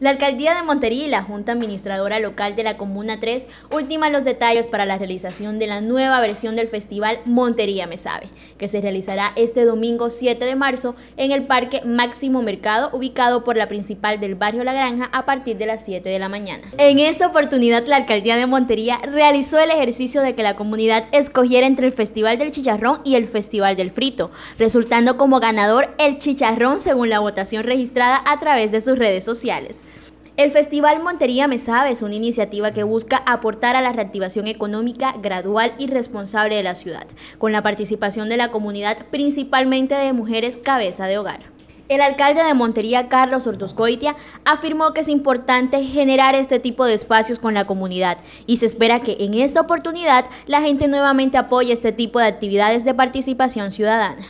La alcaldía de Montería y la Junta Administradora Local de la Comuna 3 ultiman los detalles para la realización de la nueva versión del festival Montería Me Sabe, que se realizará este domingo 7 de marzo en el Parque Máximo Mercado, ubicado por la principal del barrio La Granja a partir de las 7 de la mañana. En esta oportunidad, la alcaldía de Montería realizó el ejercicio de que la comunidad escogiera entre el Festival del Chicharrón y el Festival del Frito, resultando como ganador el chicharrón según la votación registrada a través de sus redes sociales. El Festival Montería Me Sabe es una iniciativa que busca aportar a la reactivación económica gradual y responsable de la ciudad, con la participación de la comunidad principalmente de mujeres cabeza de hogar. El alcalde de Montería, Carlos Ortoscoitia, afirmó que es importante generar este tipo de espacios con la comunidad y se espera que en esta oportunidad la gente nuevamente apoye este tipo de actividades de participación ciudadana.